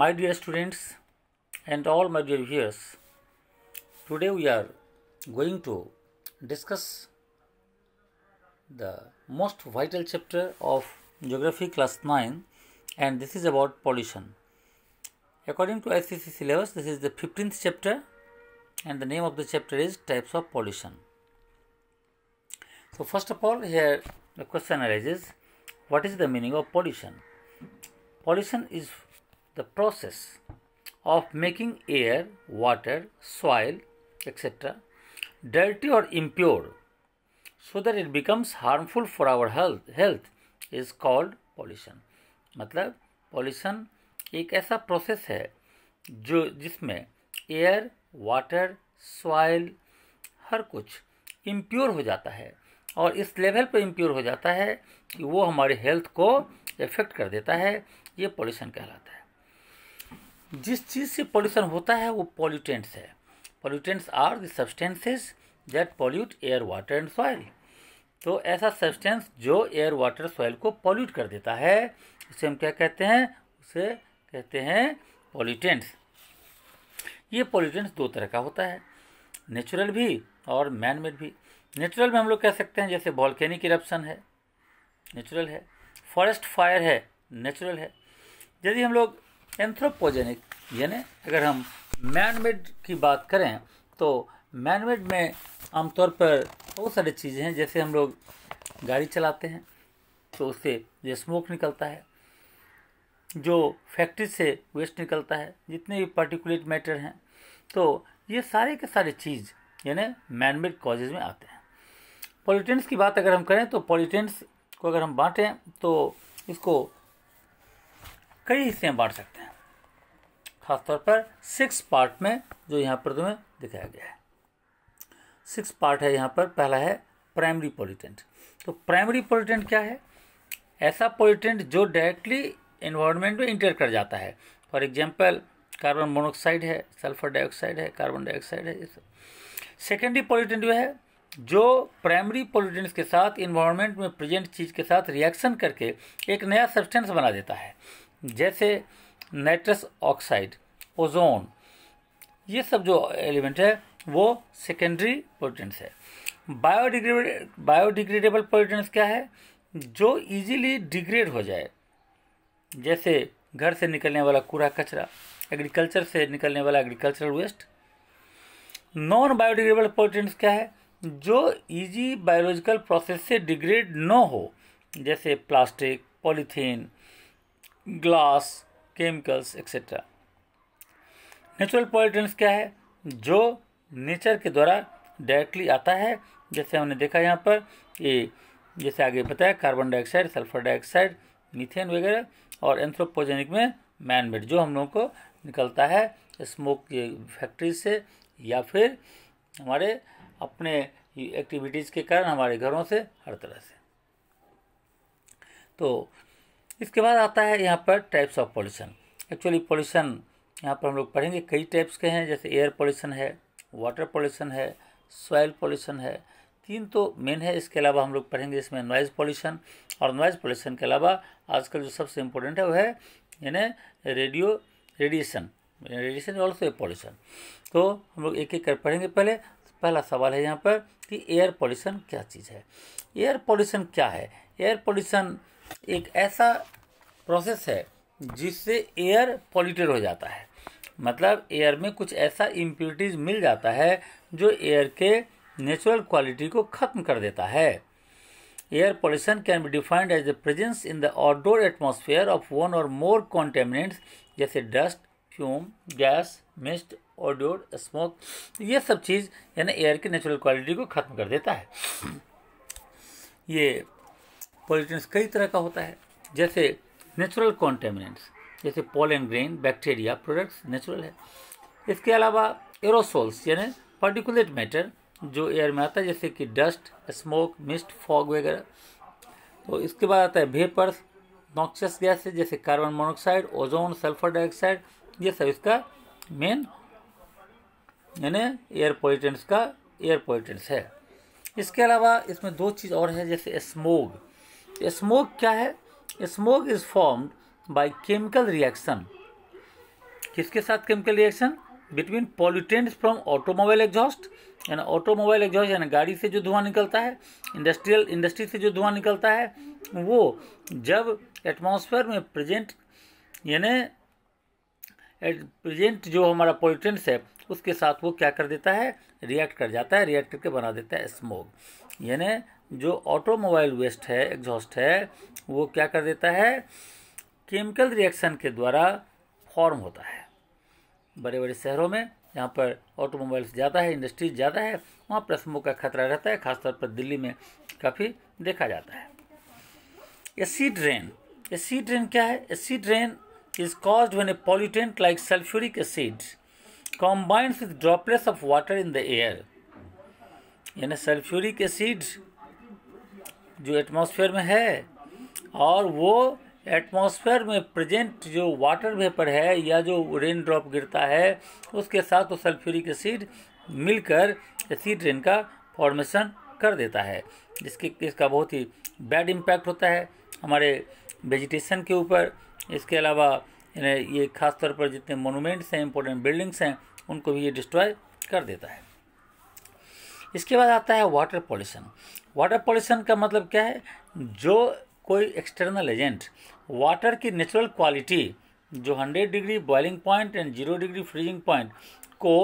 my dear students and all my dear viewers today we are going to discuss the most vital chapter of geography class 9 and this is about pollution according to icc syllabus this is the 15th chapter and the name of the chapter is types of pollution so first of all here the question arises what is the meaning of pollution pollution is the process of making air, water, soil, etc., dirty or impure so that it becomes harmful for our health, health is called pollution. मतलब pollution एक ऐसा process है जो जिसमें air, water, soil हर कुछ impure हो जाता है और इस लेवल पर इम्प्योर हो जाता है कि वो हमारे हेल्थ को इफ़ेक्ट कर देता है ये पॉल्यूशन कहलाता है जिस चीज़ से पॉल्यूशन होता है वो पॉल्यूटेंट्स है pollutants are the substances that pollute air water and soil तो ऐसा सब्सटेंस जो एयर वाटर सॉइल को पॉल्यूट कर देता है उसे हम क्या कहते हैं उसे कहते हैं पॉल्यूटेंट्स ये पॉल्यूटेंट्स दो तरह का होता है नेचुरल भी और मैन मेड भी नेचुरल में हम लोग कह सकते हैं जैसे वॉल्केनिक इरप्शन है नेचुरल है फॉरेस्ट फायर है नेचुरल है यदि हम लोग एंथ्रोपोजेनिक यानी अगर हम मैनमेड की बात करें तो मैनमेड में आमतौर पर बहुत सारी चीज़ें हैं जैसे हम लोग गाड़ी चलाते हैं तो उससे जो स्मोक निकलता है जो फैक्ट्री से वेस्ट निकलता है जितने भी पार्टिकुलेट मैटर हैं तो ये सारे के सारे चीज़ यानी मैनमेड कॉजेज में आते हैं पॉलिटेंट्स की बात अगर हम करें तो पॉलिटेंट्स को अगर हम बांटें तो इसको कई हिस्से में बांट सकते हैं खासतौर पर सिक्स पार्ट में जो यहाँ पर तुम्हें दिखाया गया है सिक्स पार्ट है यहाँ पर पहला है प्राइमरी पॉलिटेंट तो प्राइमरी पॉलिटेंट क्या है ऐसा पोलिटेंट जो डायरेक्टली इन्वायरमेंट में इंटर कर जाता है फॉर एग्जाम्पल कार्बन मोनोक्साइड है सल्फर डाइऑक्साइड है कार्बन डाइऑक्साइड है ये सब सेकेंडरी पॉलिटेंट जो है जो प्राइमरी पॉल्यूटेंट्स के साथ इन्वायरमेंट में प्रेजेंट चीज़ के साथ रिएक्शन करके एक नया सब्सटेंस बना देता है जैसे नाइट्रस ऑक्साइड ओजोन ये सब जो एलिमेंट है वो सेकेंडरी पोलिटेंट्स है बायोडिग्रेड बायोडिग्रेडेबल पोलिटेंट्स क्या है जो इजीली डिग्रेड हो जाए जैसे घर से निकलने वाला कूड़ा कचरा एग्रीकल्चर से निकलने वाला agricultural waste non biodegradable pollutants क्या है जो इजी बायोलॉजिकल प्रोसेस से डिग्रेड न हो जैसे plastic polythene glass chemicals etcetera natural pollutants क्या है जो नेचर के द्वारा डायरेक्टली आता है जैसे हमने देखा यहाँ पर ये जैसे आगे बताया carbon dioxide sulphur dioxide methane वगैरह और एंथ्रोपोजेनिक में मैन मेड जो हम लोगों को निकलता है स्मोक फैक्ट्री से या फिर हमारे अपने एक्टिविटीज़ के कारण हमारे घरों से हर तरह से तो इसके बाद आता है यहाँ पर types of pollution actually pollution यहाँ पर हम लोग पढ़ेंगे कई टाइप्स के हैं जैसे एयर पॉल्यूशन है वाटर पॉल्यूशन है सॉयल पॉल्यूशन है तीन तो मेन है इसके अलावा हम लोग पढ़ेंगे इसमें नॉइज़ पॉल्यूशन और नॉइज़ पॉल्यूशन के अलावा आजकल जो सबसे इम्पोर्टेंट है वह है यानी radio radiation radiation also a pollution तो हम लोग एक एक कर पढ़ेंगे पहले पहला सवाल है यहाँ पर कि एयर पॉल्यूशन क्या चीज़ है एयर पॉल्यूशन क्या है एयर पॉल्यूशन एक ऐसा प्रोसेस है जिससे एयर पॉल्यूटेड हो जाता है मतलब एयर में कुछ ऐसा इम्प्योरिटीज मिल जाता है जो एयर के नेचुरल क्वालिटी को ख़त्म कर देता है air pollution can be defined as the presence in the outdoor atmosphere of one or more contaminants जैसे dust fume gas mist odour smoke ये सब चीज़ यानी एयर की नेचुरल क्वालिटी को ख़त्म कर देता है ये पॉल्यूटेंट्स कई तरह का होता है जैसे नेचुरल कॉन्टेमिनेंट्स जैसे pollen grain bacteria products natural है इसके अलावा एरोसोल्स यानी पार्टिकुलेट मैटर जो एयर में आता है जैसे कि डस्ट स्मोक मिस्ट फॉग वगैरह तो इसके बाद आता है वेपर्स नॉक्सस गैसेज जैसे carbon monoxide ozone sulphur dioxide ये सब इसका मेन यानी एयर पॉल्यूटेंट्स का एयर पॉल्यूटेंट्स है इसके अलावा इसमें दो चीज़ और है जैसे स्मोग स्मोक क्या है smoke is formed by chemical reaction किसके साथ chemical reaction between pollutants from automobile exhaust यानी ऑटोमोबाइल एग्जॉस्ट यानी गाड़ी से जो धुआं निकलता है इंडस्ट्रियल इंडस्ट्री से जो धुआं निकलता है वो जब एटमॉस्फेयर में प्रेजेंट यानी प्रेजेंट जो हमारा पॉल्यूटेंट्स है उसके साथ वो क्या कर देता है रिएक्ट कर जाता है रिएक्ट करके बना देता है स्मोक यानी जो ऑटोमोबाइल वेस्ट है एग्जॉस्ट है वो क्या कर देता है केमिकल रिएक्शन के द्वारा फॉर्म होता है बड़े बड़े शहरों में जहाँ पर ऑटोमोबाइल्स ज़्यादा है इंडस्ट्रीज ज़्यादा है वहाँ प्रश्नों का खतरा रहता है खासतौर पर दिल्ली में काफ़ी देखा जाता है एसिड रेन एसिड रेन क्या है acid rain is cause one a pollutant like sulphuric acid combined with droplets of water in the air यानी सल्फ्यूरिक एसिड जो एटमॉस्फेयर में है और वो एटमॉस्फेयर में प्रेजेंट जो वाटर वेपर है या जो रेन ड्रॉप गिरता है उसके साथ वो सल्फ्यूरिक एसिड मिलकर एसिड रेन का फॉर्मेशन कर देता है जिसके इसका बहुत ही बैड इम्पैक्ट होता है हमारे वेजिटेशन के ऊपर इसके अलावा ये खासतौर पर जितने मोनूमेंट्स हैं इंपॉर्टेंट बिल्डिंग्स हैं उनको भी ये डिस्ट्रॉय कर देता है इसके बाद आता है वाटर पॉल्यूशन वाटर पॉल्यूशन का मतलब क्या है जो कोई एक्सटर्नल एजेंट वाटर की नेचुरल क्वालिटी जो 100 degree boiling point and zero degree freezing point को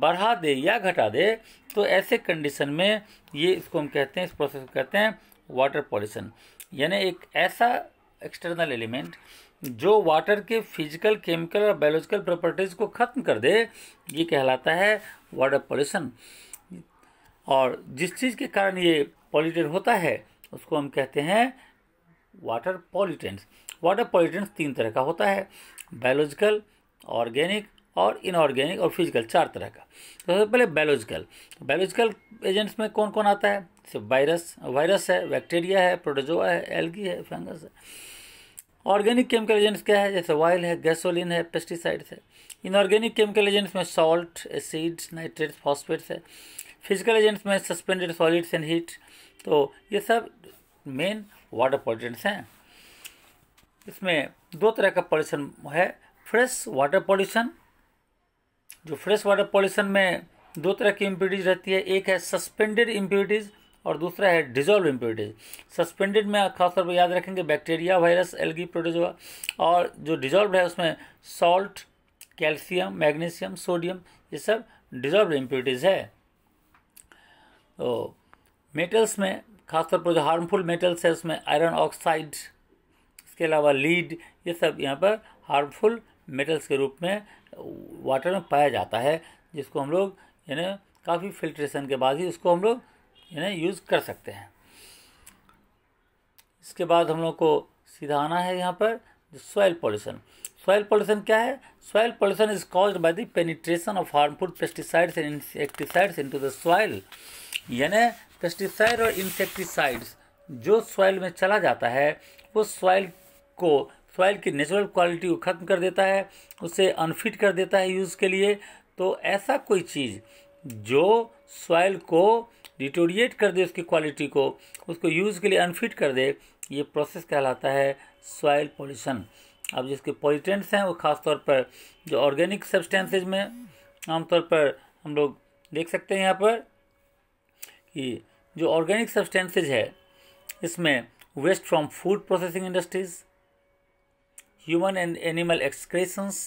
बढ़ा दे या घटा दे तो ऐसे कंडीशन में ये इसको हम कहते हैं इस प्रोसेस को कहते हैं वाटर पॉल्यूशन यानी एक ऐसा एक्सटर्नल एलिमेंट जो वाटर के फिजिकल केमिकल और बायोलॉजिकल प्रॉपर्टीज़ को ख़त्म कर दे ये कहलाता है वाटर पॉल्यूशन और जिस चीज़ के कारण ये पॉलीटेन होता है उसको हम कहते हैं वाटर पॉलीटेंस वाटर पॉलीटेंस तीन तरह का होता है बायोलॉजिकल ऑर्गेनिक और इनऑर्गेनिक और फिजिकल चार तरह का तो सबसे पहले बायोलॉजिकल बायोलॉजिकल एजेंट्स में कौन कौन आता है जैसे वायरस वायरस है बैक्टीरिया है प्रोटोजोआ है एल्गी है फंगस है ऑर्गेनिक केमिकल एजेंट्स क्या है जैसे ऑयल है गैसोलिन है पेस्टिसाइड्स है इनऑर्गेनिक केमिकल एजेंट्स में सॉल्ट एसिड्स नाइट्रेट्स फॉस्फेट्स है फिजिकल एजेंट्स में सस्पेंडेड सॉलिड्स एंड हीट तो ये सब मेन वाटर पॉल्यूटेंट्स हैं इसमें दो तरह का पॉल्यूशन है फ्रेश वाटर पॉल्यूशन जो फ्रेश वाटर पॉल्यूशन में दो तरह की इम्प्यूरिटीज रहती है एक है सस्पेंडेड इम्प्यूरिटीज और दूसरा है डिजोल्व इम्प्यूरिटीज सस्पेंडेड में खासतौर पर याद रखेंगे बैक्टीरिया वायरस एल्गी प्रोटोजोआ और जो डिजोल्व है उसमें सॉल्ट कैल्शियम मैग्नीशियम सोडियम ये सब डिजोल्व इम्प्यूरिटीज़ है तो मेटल्स में खासतौर पर जो हार्मफुल मेटल्स है उसमें आयरन ऑक्साइड इसके अलावा लीड ये सब यहाँ पर हार्मफुल मेटल्स के रूप में वाटर में पाया जाता है जिसको हम लोग यानी काफ़ी फिल्ट्रेशन के बाद ही उसको हम लोग यानी यूज़ कर सकते हैं इसके बाद हम लोग को सीधा आना है यहाँ पर सॉयल पॉल्यूशन सॉयल पॉल्यूशन क्या है soil pollution is caused by the penetration of harmful pesticides and insecticides into the soil यानी पेस्टिसाइड और इंसेक्टिसाइड्स जो सॉइल में चला जाता है वो सॉइल को सॉइल की नेचुरल क्वालिटी को ख़त्म कर देता है उसे अनफिट कर देता है यूज़ के लिए तो ऐसा कोई चीज़ जो सॉइल को डिटोरिएट कर दे उसकी क्वालिटी को उसको यूज़ के लिए अनफिट कर दे ये प्रोसेस कहलाता है सॉइल पॉल्यूशन अब जिसके पॉलिटेंट्स हैं वो ख़ासतौर पर जो ऑर्गेनिक सब्सटेंसेज में आमतौर पर हम लोग देख सकते हैं यहाँ पर कि जो ऑर्गेनिक सब्सटेंसेज है इसमें waste from food processing industries human and animal excretions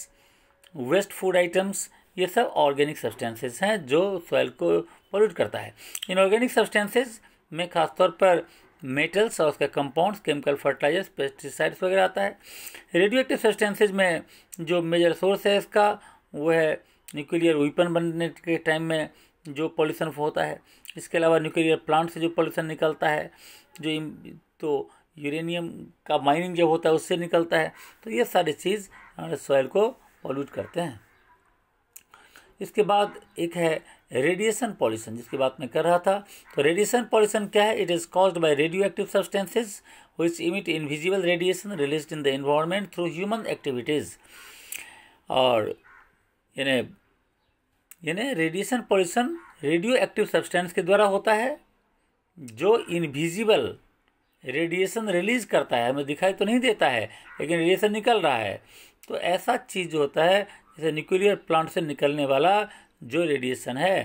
waste food items ये सब ऑर्गेनिक सब्सटेंसेज हैं जो सॉइल को पोल्यूट करता है इन ऑर्गेनिक सब्सटेंसेज में खासतौर पर मेटल्स और उसके कंपाउंड्स केमिकल फर्टिलाइजर्स पेस्टिसाइड्स वगैरह आता है रेडियो एक्टिव सब्सटेंसेज में जो मेजर सोर्स है इसका वो है न्यूक्लियर वेपन बनने के टाइम में जो पॉल्यूशन होता है इसके अलावा न्यूक्लियर प्लांट से जो पॉल्यूशन निकलता है जो तो यूरेनियम का माइनिंग जब होता है उससे निकलता है तो ये सारी चीज़ हमारे सॉइल को पॉल्यूट करते हैं इसके बाद एक है रेडिएशन पॉल्यूशन जिसकी बात मैं कर रहा था तो रेडिएशन पॉल्यूशन क्या है it is caused by radioactive substances which emit invisible radiation release in the environment through human activities और यानी यानी radiation pollution radioactive substance के द्वारा होता है जो इनविजिबल रेडिएशन रिलीज करता है हमें दिखाई तो नहीं देता है लेकिन रेडिएशन निकल रहा है तो ऐसा चीज़ जो होता है जैसे न्यूक्लियर प्लांट से निकलने वाला जो रेडिएशन है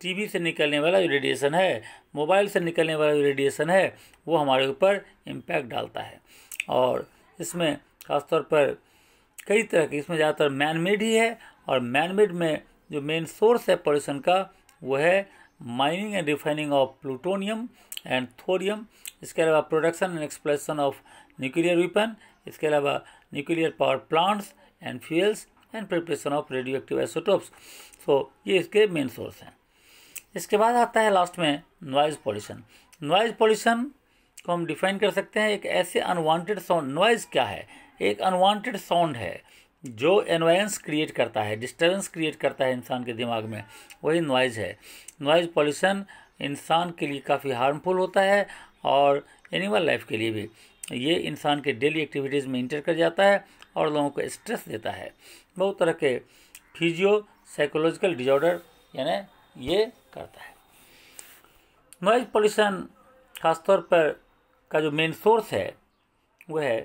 टीवी से निकलने वाला जो रेडिएशन है मोबाइल से निकलने वाला जो रेडिएशन है वो हमारे ऊपर इम्पैक्ट डालता है और इसमें खासतौर पर कई तरह के इसमें ज़्यादातर मैन मेड ही है और मैन मेड में जो मेन सोर्स है पॉल्यूशन का वो है mining and refining of plutonium and thorium इसके अलावा production and expression of nuclear weapon इसके अलावा nuclear power plants and fuels and preparation of radioactive isotopes so ये इसके मेन सोर्स हैं इसके बाद आता है लास्ट में नॉइज़ पॉल्यूशन नॉइज़ पॉल्यूशन को हम डिफाइन कर सकते हैं एक ऐसे अनवांटेड साउंड नॉइज़ क्या है एक अनवांटेड साउंड है जो एनवायंस क्रिएट करता है डिस्टर्बेंस क्रिएट करता है इंसान के दिमाग में वही नॉइज़ है नॉइज़ पॉल्यूशन इंसान के लिए काफ़ी हार्मफुल होता है और एनिमल लाइफ के लिए भी ये इंसान के डेली एक्टिविटीज़ में इंटर कर जाता है और लोगों को स्ट्रेस देता है बहुत तरह के फिजियो साइकोलॉजिकल डिजॉर्डर यानी ये करता है नॉइज़ पॉल्यूशन खासतौर पर का जो मेन सोर्स है वह है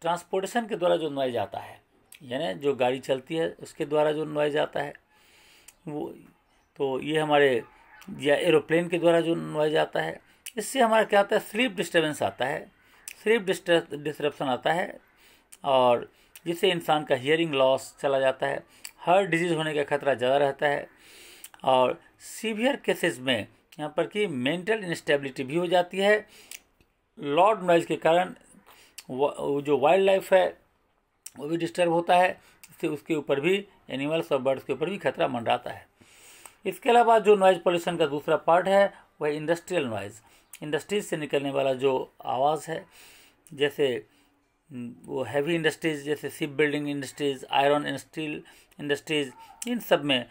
ट्रांसपोर्टेशन के द्वारा जो नॉइज आता है यानी जो गाड़ी चलती है उसके द्वारा जो नॉइज़ आता है वो तो ये हमारे या एरोप्लेन के द्वारा जो नॉइज़ आता है इससे हमारा क्या आता है स्लीप डिस्टर्बेंस आता है स्लीप डिस्टर्बेंस आता है और जिससे इंसान का हियरिंग लॉस चला जाता है हर डिजीज़ होने का खतरा ज़्यादा रहता है और सीवियर केसेस में यहाँ पर कि मेंटल इंस्टेबिलिटी भी हो जाती है लॉर्ड नॉइज़ के कारण वो जो वाइल्ड लाइफ है वो भी डिस्टर्ब होता है इससे उसके ऊपर भी एनिमल्स और बर्ड्स के ऊपर भी खतरा मंडराता है इसके अलावा जो नॉइज़ पोल्यूशन का दूसरा पार्ट है वह इंडस्ट्रियल नॉइज़ इंडस्ट्रीज से निकलने वाला जो आवाज़ है जैसे हम्म, वो हैवी इंडस्ट्रीज़ जैसे ship building industries iron and steel industries इन सब में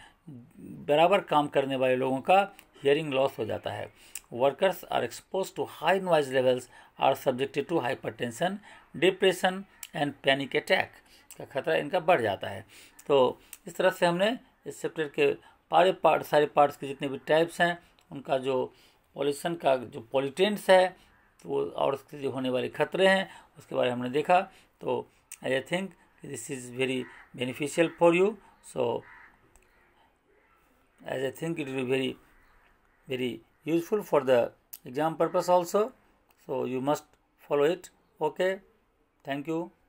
बराबर काम करने वाले लोगों का हियरिंग लॉस हो जाता है workers are expose to high noise levels are subjected to tension depression and panic attack का खतरा इनका बढ़ जाता है तो इस तरह से हमने इस चैप्टर के पारे पार्ट सारे पार्ट्स के जितने भी टाइप्स हैं उनका जो पॉल्यूशन का जो पॉलिटेंट्स है तो वो और उसके जो होने वाले खतरे हैं उसके बारे में हमने देखा तो I think this is very beneficial for you so as I think it will very very useful for the exam purpose also so you must follow it okay thank you